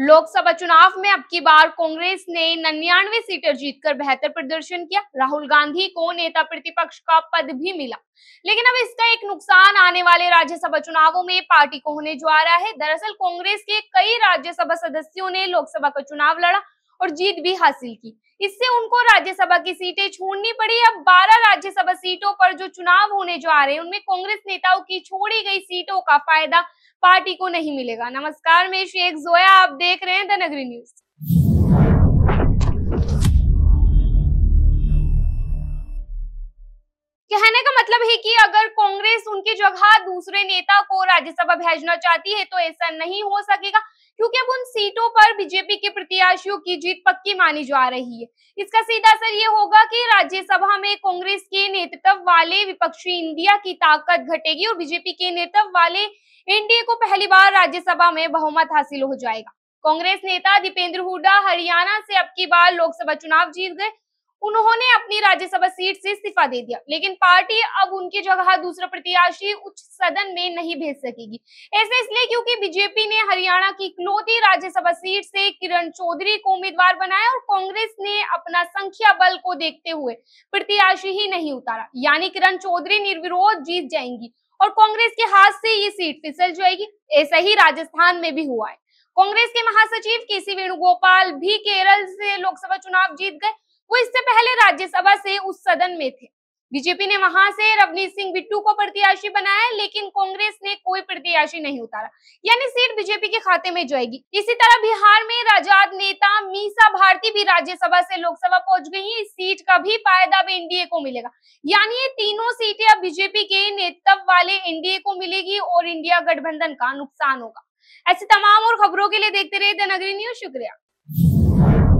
लोकसभा चुनाव में अब की बार कांग्रेस ने नन्यानवे सीटें जीतकर बेहतर प्रदर्शन किया राहुल गांधी को नेता प्रतिपक्ष का पद भी मिला लेकिन अब इसका एक नुकसान आने वाले राज्यसभा चुनावों में पार्टी को होने जा रहा है दरअसल कांग्रेस के कई राज्यसभा सदस्यों ने लोकसभा का चुनाव लड़ा और जीत भी हासिल की इससे उनको राज्यसभा की सीटें छोड़नी पड़ी अब बारह राज्यसभा सीटों पर जो चुनाव होने जा रहे हैं उनमें कांग्रेस नेताओं की छोड़ी गई सीटों का फायदा पार्टी को नहीं मिलेगा नमस्कार मैं शेख जोया आप देख रहे हैं द नगरी न्यूज कहने का मतलब है कि अगर कांग्रेस उनकी जगह दूसरे नेता को राज्यसभा भेजना चाहती है तो ऐसा नहीं हो सकेगा क्योंकि अब उन सीटों पर बीजेपी के प्रत्याशियों की जीत पक्की मानी जा रही है इसका सीधा असर ये होगा कि राज्यसभा में कांग्रेस के नेतृत्व वाले विपक्षी इंडिया की ताकत घटेगी और बीजेपी के नेतृत्व वाले एनडीए को पहली बार राज्यसभा में बहुमत हासिल हो जाएगा कांग्रेस नेता दीपेंद्र हुडा हरियाणा से अब की बार लोकसभा चुनाव जीत गए उन्होंने अपनी राज्यसभा सीट से इस्तीफा दे दिया लेकिन पार्टी अब उनकी जगह दूसरा प्रत्याशी उच्च सदन में नहीं भेज सकेगी ऐसे इसलिए क्योंकि बीजेपी ने हरियाणा की इकलौती राज्यसभा सीट से किरण चौधरी को उम्मीदवार बनाया और कांग्रेस ने अपना संख्या बल को देखते हुए प्रत्याशी ही नहीं उतारा यानी किरण चौधरी निर्विरोध जीत जाएंगी और कांग्रेस के हाथ से ये सीट फिसल जाएगी ऐसा ही राजस्थान में भी हुआ है कांग्रेस के महासचिव के सी वेणुगोपाल भी केरल से लोकसभा चुनाव जीत गए वो इससे पहले राज्यसभा से उस सदन में थे बीजेपी ने वहां से रवनीत सिंह बिट्टू को प्रत्याशी बनाया लेकिन कांग्रेस ने कोई प्रत्याशी नहीं उतारा यानी सीट बीजेपी के खाते में जाएगी इसी तरह बिहार में राजद नेता मीसा भारती भी राज्यसभा से लोकसभा पहुंच गई इस सीट का भी फायदा अब एनडीए को मिलेगा यानी ये तीनों सीटें अब बीजेपी के नेतृत्व वाले एनडीए को मिलेगी और इंडिया गठबंधन का नुकसान होगा ऐसी तमाम और खबरों के लिए देखते रहे द नगरी न्यूज शुक्रिया